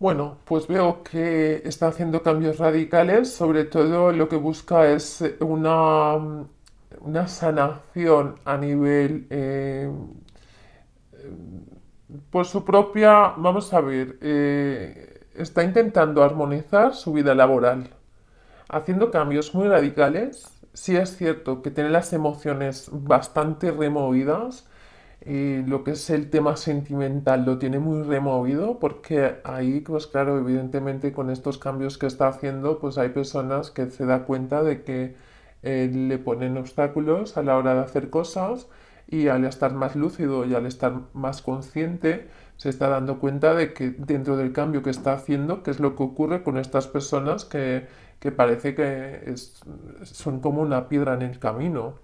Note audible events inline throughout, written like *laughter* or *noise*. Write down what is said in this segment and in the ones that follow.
Bueno, pues veo que está haciendo cambios radicales, sobre todo lo que busca es eh, mm, una, sanación a nivel, eh, Por pues su propia, vamos a ver, eh, está intentando armonizar su vida laboral, haciendo cambios muy radicales. Sí es cierto que tiene las emociones bastante removidas, y lo que es el tema sentimental lo tiene muy removido porque ahí, pues claro, evidentemente con estos cambios que está haciendo, pues hay personas que se da cuenta de que eh, le ponen obstáculos a la hora de hacer cosas y al estar más lúcido y al estar más consciente, se está dando cuenta de que dentro del cambio que está haciendo, que es lo que ocurre con estas personas que, parece que son como una piedra en el camino.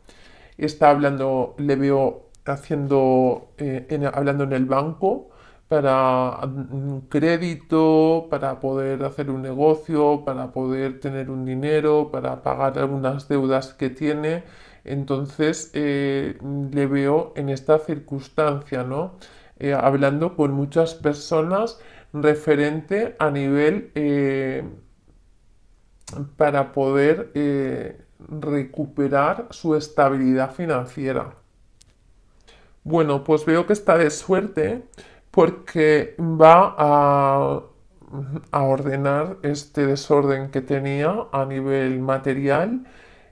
Está hablando, le veo haciendo, eh, hablando en el banco para mm, un crédito, para poder hacer un negocio, para poder tener un dinero, para pagar algunas deudas que tiene. Entonces eh, le veo en esta circunstancia, eh, hablando con muchas personas referente a nivel para poder recuperar su estabilidad financiera. Bueno, pues veo que está de suerte porque va a, ordenar este desorden que tenía a nivel material.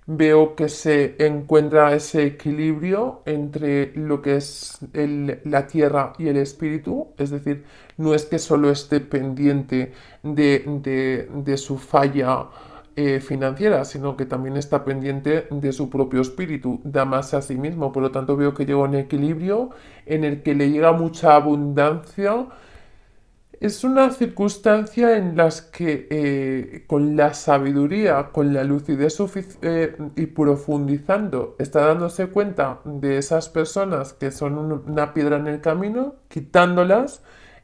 Veo que se encuentra ese equilibrio entre lo que es la tierra y el espíritu, es decir, no es que solo esté pendiente de su falla eh, financiera, sino que también está pendiente de su propio espíritu, da más a sí mismo. Por lo tanto, veo que llega un equilibrio en el que le llega mucha abundancia. Es una circunstancia en la que eh, con la sabiduría, con la lucidez eh, y profundizando, está dándose cuenta de esas personas que son una piedra en el camino, quitándolas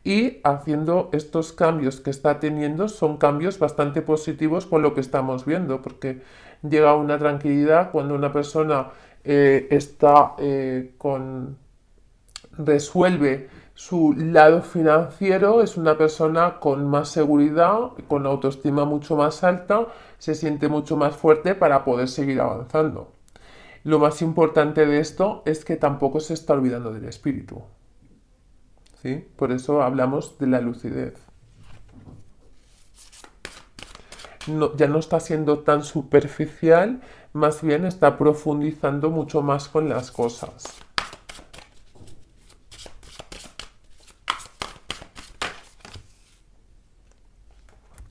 y haciendo estos cambios que está teniendo son cambios bastante positivos por lo que estamos viendo, porque llega una tranquilidad cuando una persona eh, está eh, con resuelve su lado financiero, es una persona con más seguridad, con autoestima mucho más alta, se siente mucho más fuerte para poder seguir avanzando. Lo más importante de esto es que tampoco se está olvidando del espíritu. ¿sí? Por eso hablamos de la lucidez. ya no está siendo tan superficial, más bien está profundizando mucho más con las cosas.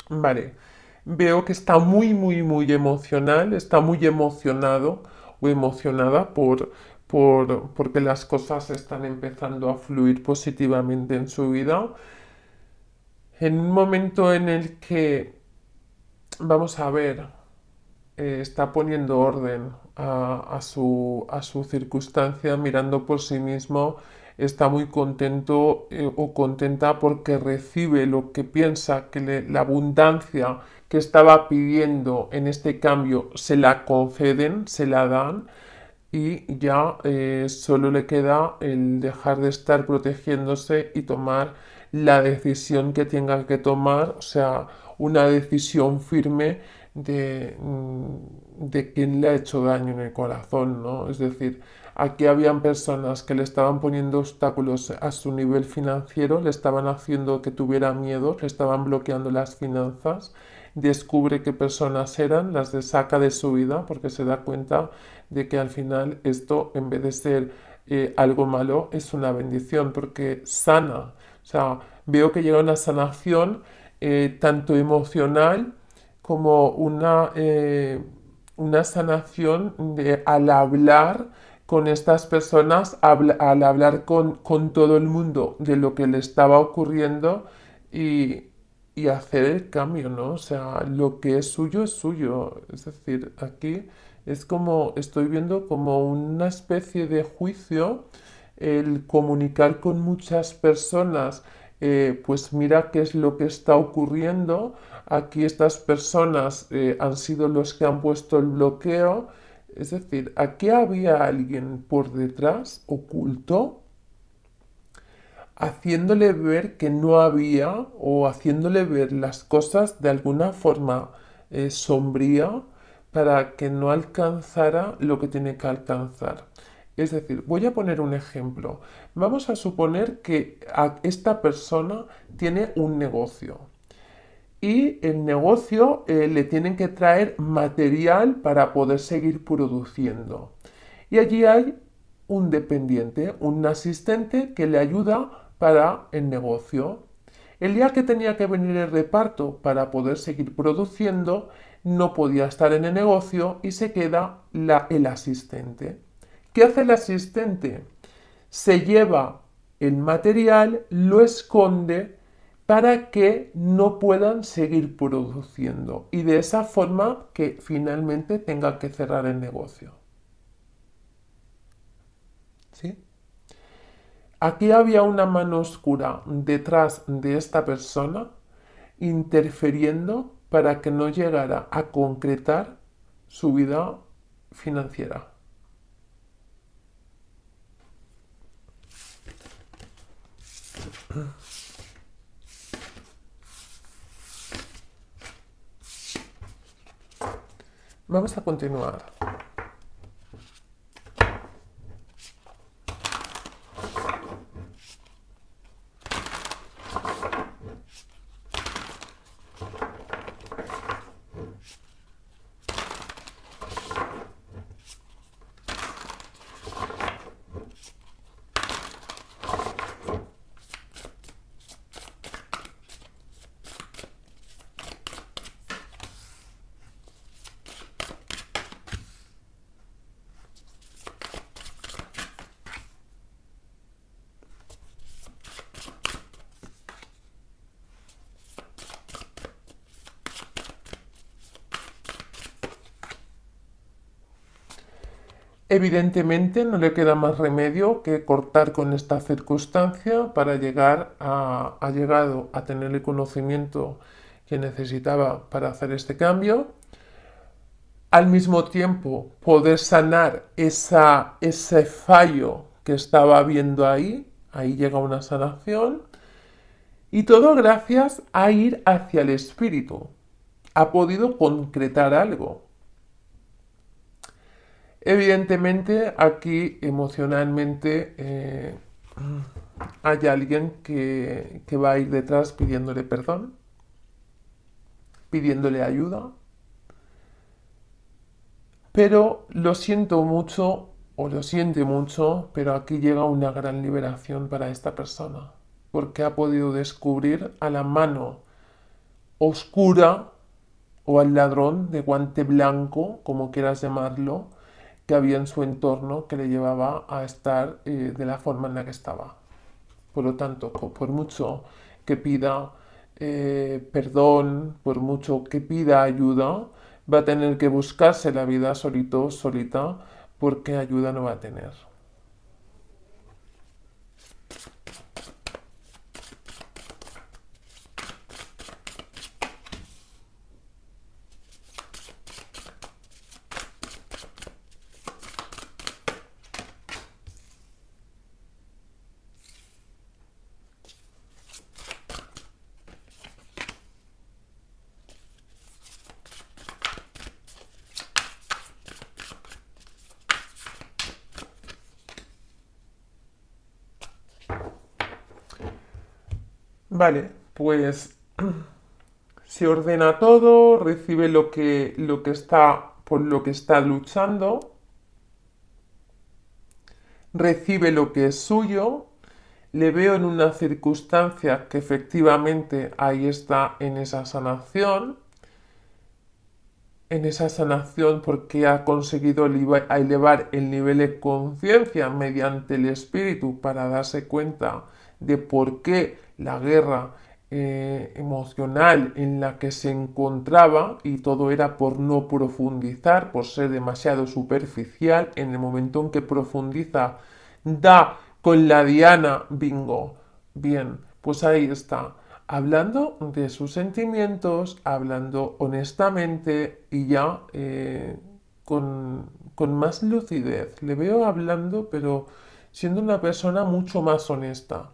Vale, veo que está muy, muy, muy emocional, está muy emocionado o emocionada por porque las cosas están empezando a fluir positivamente en su vida. En un momento en el que, vamos a ver, eh, está poniendo orden a, su, circunstancia, mirando por sí mismo, está muy contento eh, o contenta porque recibe lo que piensa que la abundancia que estaba pidiendo en este cambio se la conceden, se la dan y ya eh, solo le queda el dejar de estar protegiéndose y tomar la decisión que tenga que tomar, o sea, una decisión firme de, mm, de quién le ha hecho daño en el corazón, ¿no? Es decir, aquí habían personas que le estaban poniendo obstáculos a su nivel financiero, le estaban haciendo que tuviera miedo, le estaban bloqueando las finanzas descubre qué personas eran, las saca de su vida porque se da cuenta de que al final esto en vez de ser eh, algo malo es una bendición porque sana. O sea, veo que llega una sanación eh, tanto emocional como una, eh, una sanación de, al hablar con estas personas, al hablar con, con todo el mundo de lo que le estaba ocurriendo y y hacer el cambio, ¿no? O sea, lo que es suyo es suyo. Es decir, aquí es como, estoy viendo como una especie de juicio el comunicar con muchas personas, eh, pues mira qué es lo que está ocurriendo, aquí estas personas eh, han sido los que han puesto el bloqueo, es decir, aquí había alguien por detrás oculto haciéndole ver que no había o haciéndole ver las cosas de alguna forma eh, sombría para que no alcanzara lo que tiene que alcanzar. Es decir, voy a poner un ejemplo. Vamos a suponer que esta persona tiene un negocio y el negocio eh, le tienen que traer material para poder seguir produciendo. Y allí hay un dependiente, un asistente que le ayuda para el negocio. El día que tenía que venir el reparto para poder seguir produciendo, no podía estar en el negocio y se queda la, el asistente. ¿Qué hace el asistente? Se lleva el material, lo esconde para que no puedan seguir produciendo y de esa forma que finalmente tenga que cerrar el negocio. Aquí había una mano oscura detrás de esta persona interfiriendo para que no llegara a concretar su vida financiera. Vamos a continuar. Evidentemente no le queda más remedio que cortar con esta circunstancia para llegar a, llegado a tener el conocimiento que necesitaba para hacer este cambio. Al mismo tiempo poder sanar ese fallo que estaba habiendo ahí, ahí llega una sanación. Y todo gracias a ir hacia el espíritu. Ha podido concretar algo, Evidentemente aquí emocionalmente eh, hay alguien que, que va a ir detrás pidiéndole perdón, pidiéndole ayuda, pero lo siento mucho o lo siente mucho, pero aquí llega una gran liberación para esta persona, porque ha podido descubrir a la mano oscura o al ladrón de guante blanco, como quieras llamarlo, que había en su entorno que le llevaba a estar eh, de la forma en la que estaba. Por lo tanto, por mucho que pida eh, perdón, por mucho que pida ayuda, va a tener que buscarse la vida solito, solita, porque ayuda no va a tener. Vale, pues *clears throat* se ordena todo, recibe lo que, lo que está por lo que está luchando, recibe lo que es suyo, le veo en una circunstancia que efectivamente ahí está en esa sanación, en esa sanación porque ha conseguido elevar el nivel de conciencia mediante el espíritu para darse cuenta de por qué la guerra eh, emocional en la que se encontraba y todo era por no profundizar, por ser demasiado superficial, en el momento en que profundiza, da con la diana, bingo. Bien, pues ahí está, hablando de sus sentimientos, hablando honestamente y ya eh, con más lucidez. Le veo hablando, pero siendo una persona mucho más honesta.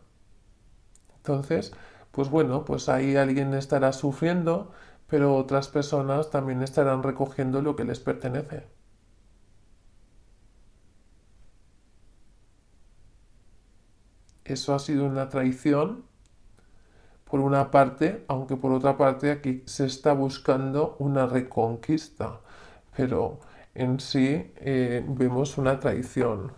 Entonces, pues bueno, pues ahí alguien estará sufriendo, pero otras personas también estarán recogiendo lo que les pertenece. Eso ha sido una traición, por una parte, aunque por otra parte aquí se está buscando una reconquista, pero en sí eh, vemos una traición.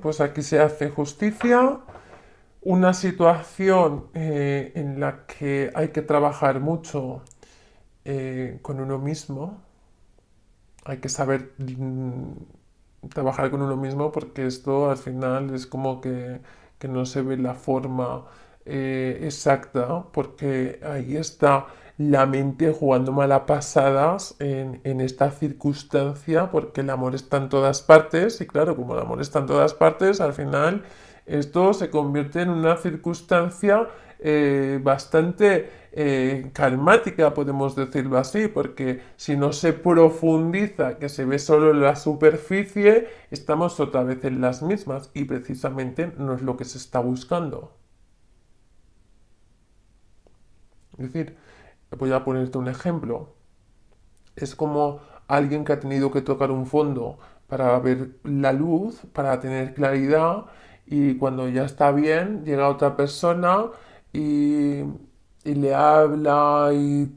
pues aquí se hace justicia, una situación eh, en la que hay que trabajar mucho eh, con uno mismo, hay que saber mm, trabajar con uno mismo porque esto al final es como que, no se ve la forma eh, exacta porque ahí está la mente jugando malas pasadas en, esta circunstancia, porque el amor está en todas partes, y claro, como el amor está en todas partes, al final esto se convierte en una circunstancia eh, bastante eh, ...calmática, podemos decirlo así, porque si no se profundiza, que se ve solo en la superficie, estamos otra vez en las mismas, y precisamente no es lo que se está buscando. Es decir, voy a ponerte un ejemplo. Es como alguien que ha tenido que tocar un fondo para ver la luz, para tener claridad y cuando ya está bien llega otra persona y, le habla y,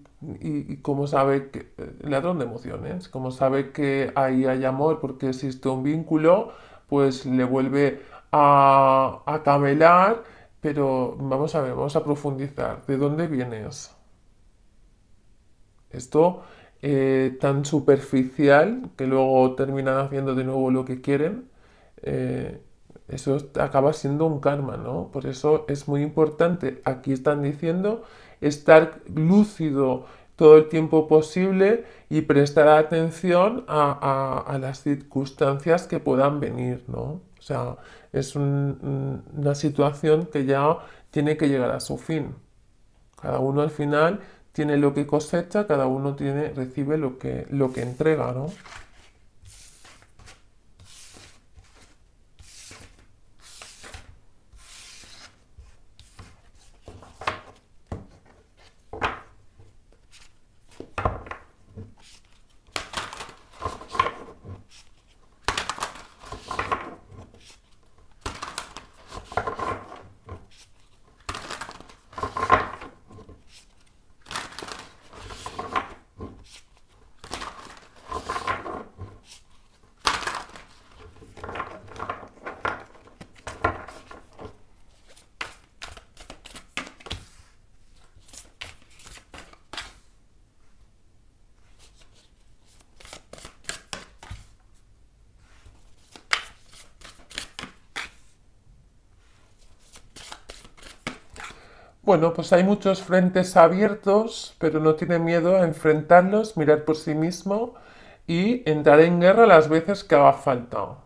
como sabe que ladrón de emociones, como sabe que ahí hay amor porque existe un vínculo, pues le vuelve a, a camelar, pero vamos a ver, vamos a profundizar, ¿de dónde vienes? Esto eh, tan superficial que luego terminan haciendo de nuevo lo que quieren, eh, eso acaba siendo un karma, ¿no? Por eso es muy importante, aquí están diciendo, estar lúcido todo el tiempo posible y prestar atención a, las circunstancias que puedan venir, ¿no? O sea, es una situación que ya tiene que llegar a su fin. Cada uno al final tiene lo que cosecha, cada uno tiene, recibe lo que, lo que entrega, ¿no? Bueno, pues hay muchos frentes abiertos, pero no tiene miedo a enfrentarlos, mirar por sí mismo y entrar en guerra las veces que haga falta.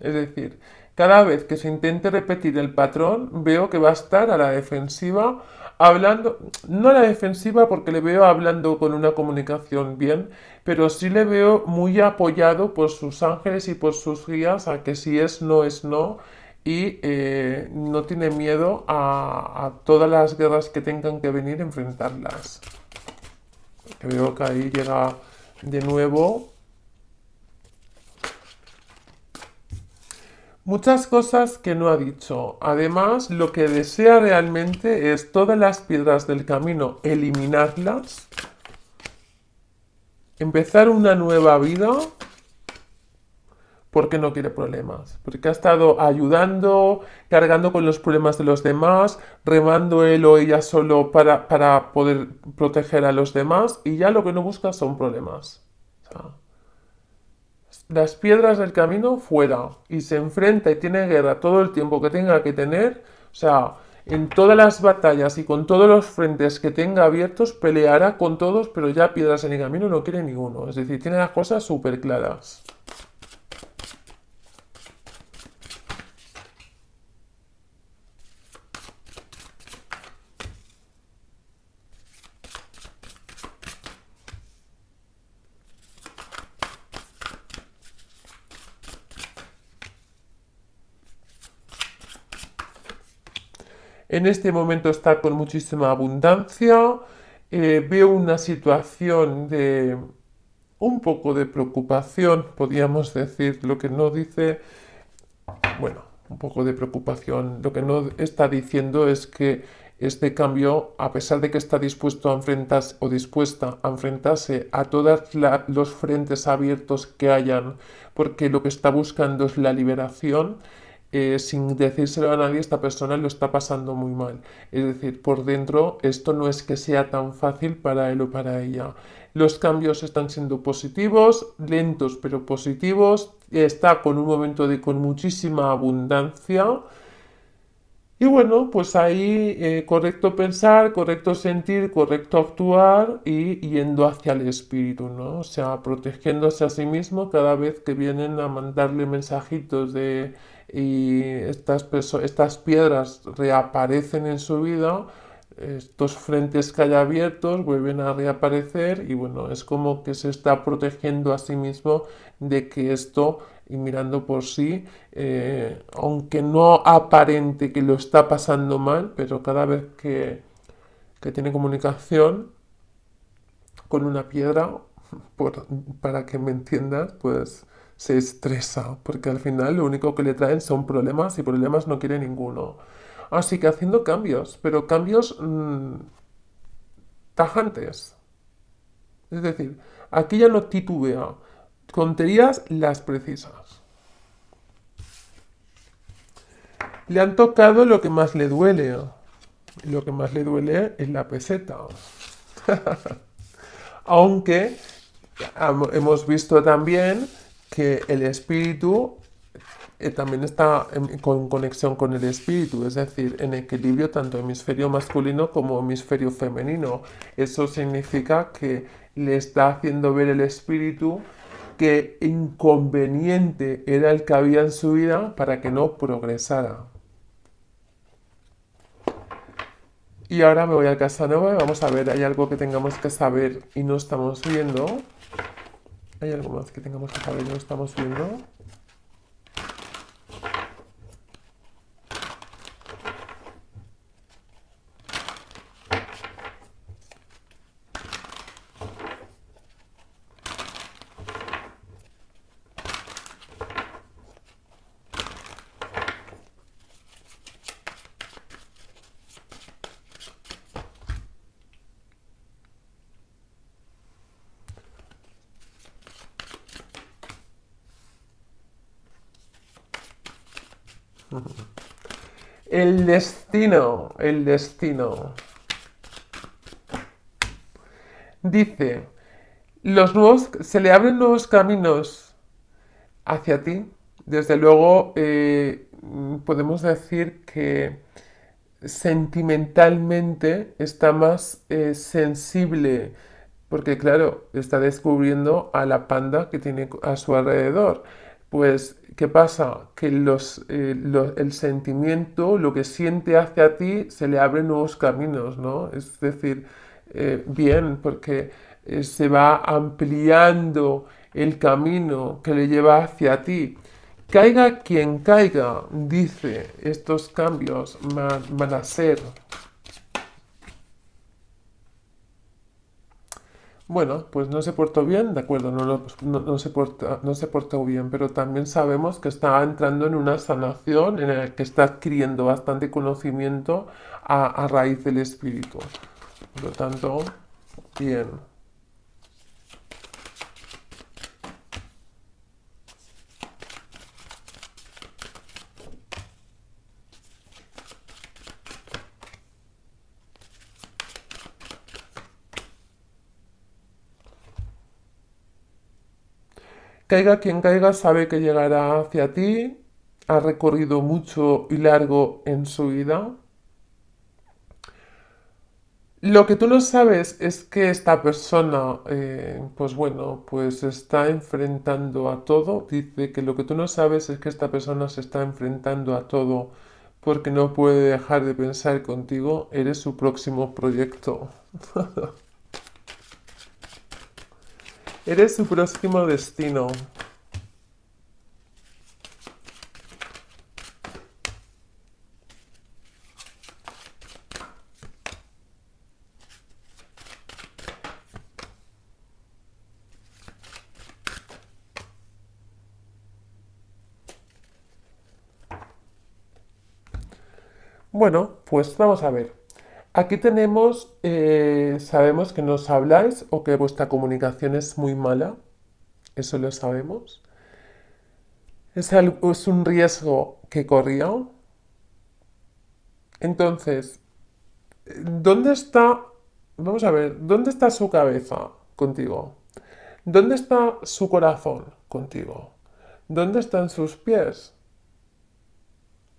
Es decir, cada vez que se intente repetir el patrón, veo que va a estar a la defensiva, hablando, no a la defensiva porque le veo hablando con una comunicación bien, pero sí le veo muy apoyado por sus ángeles y por sus guías a que si es no es no y eh, no tiene miedo a, todas las guerras que tengan que venir a enfrentarlas. veo que ahí llega de nuevo. Muchas cosas que no ha dicho. Además, lo que desea realmente es todas las piedras del camino, eliminarlas, empezar una nueva vida porque no quiere problemas, porque ha estado ayudando, cargando con los problemas de los demás, remando él o ella solo para, poder proteger a los demás y ya lo que no busca son problemas. las piedras del camino fuera y se enfrenta y tiene guerra todo el tiempo que tenga que tener, o sea, en todas las batallas y con todos los frentes que tenga abiertos, peleará con todos, pero ya piedras en el camino no quiere ninguno. Es decir, tiene las cosas súper claras. En este momento está con muchísima abundancia. Eh, veo una situación de un poco de preocupación, podríamos decir, lo que no dice, bueno, un poco de preocupación, lo que no está diciendo es que este cambio, a pesar de que está dispuesto a enfrentarse o dispuesta a enfrentarse a todos los frentes abiertos que hayan, porque lo que está buscando es la liberación, eh, sin decírselo a nadie, esta persona lo está pasando muy mal. Es decir, por dentro esto no es que sea tan fácil para él o para ella. Los cambios están siendo positivos, lentos pero positivos. Está con un momento de con muchísima abundancia. Y bueno, pues ahí eh, correcto pensar, correcto sentir, correcto actuar y yendo hacia el espíritu, ¿no? O sea, protegiéndose a sí mismo cada vez que vienen a mandarle mensajitos de y estas, piedras reaparecen en su vida, estos frentes que hay abiertos vuelven a reaparecer y bueno, es como que se está protegiendo a sí mismo de que esto y mirando por sí, eh, aunque no aparente que lo está pasando mal, pero cada vez que, tiene comunicación con una piedra, *laughs* para que me entiendas, pues se estresa, porque al final lo único que le traen son problemas y problemas no quiere ninguno. Así que haciendo cambios, pero cambios mm, tajantes. Es decir, aquí ya no titubea, tonterías las precisas. Le han tocado lo que más le duele. Lo que más le duele es la peseta. *laughs* Aunque hemos visto también que el espíritu eh, también está en, con conexión con el espíritu, es decir, en equilibrio tanto hemisferio masculino como hemisferio femenino. Eso significa que le está haciendo ver el espíritu que inconveniente era el que había en su vida para que no progresara. Y ahora me voy al Casanova y vamos a ver, hay algo que tengamos que saber y no estamos viendo. ¿Hay algo más que tengamos que saber no estamos viendo? El destino, el destino. Dice, los nuevos, se le abren nuevos caminos hacia ti. Desde luego, eh, podemos decir que sentimentalmente está más eh, sensible, porque claro, está descubriendo a la panda que tiene a su alrededor pues ¿qué pasa? Que los, eh, el sentimiento, lo que siente hacia ti, se le abre nuevos caminos, ¿no? Es decir, eh, bien, porque eh, se va ampliando el camino que le lleva hacia ti. Caiga quien caiga, dice, estos cambios van a ser bueno, pues no se portó bien, de acuerdo, pues, no, se portó bien, pero también sabemos que está entrando en una sanación en la que está adquiriendo bastante conocimiento a, a raíz del espíritu. Por lo tanto, bien. Caiga quien caiga sabe que llegará hacia ti, ha recorrido mucho y largo en su vida. Lo que tú no sabes es que esta persona, eh, pues bueno, pues está enfrentando a todo. Dice que lo que tú no sabes es que esta persona se está enfrentando a todo porque no puede dejar de pensar contigo. Eres su próximo proyecto. *laughs* Eres su próximo destino. Bueno, pues vamos a ver. Aquí tenemos, eh, sabemos que nos habláis o que vuestra comunicación es muy mala, eso lo sabemos. Es, algo, es un riesgo que corría. Entonces, ¿dónde está, vamos a ver, dónde está su cabeza contigo? ¿Dónde está su corazón contigo? ¿Dónde están sus pies?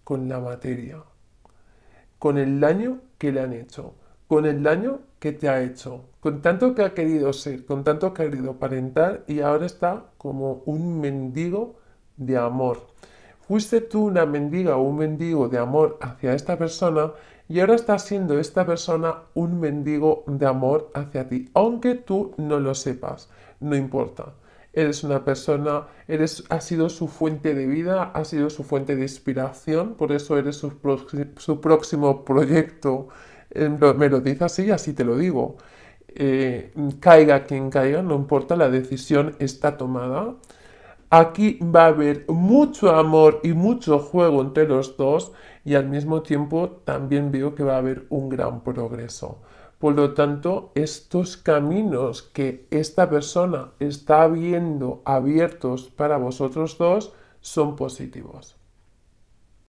Con la materia con el daño que le han hecho, con el daño que te ha hecho, con tanto que ha querido ser, con tanto que ha querido aparentar y ahora está como un mendigo de amor. Fuiste tú una mendiga o un mendigo de amor hacia esta persona y ahora está siendo esta persona un mendigo de amor hacia ti, aunque tú no lo sepas, no importa eres una persona, ha sido su fuente de vida, ha sido su fuente de inspiración, por eso eres su, próximo proyecto. Eh, me lo dice así, así te lo digo. Eh, caiga quien caiga, no importa, la decisión está tomada. Aquí va a haber mucho amor y mucho juego entre los dos y al mismo tiempo también veo que va a haber un gran progreso. Por lo tanto, estos caminos que esta persona está viendo abiertos para vosotros dos son positivos.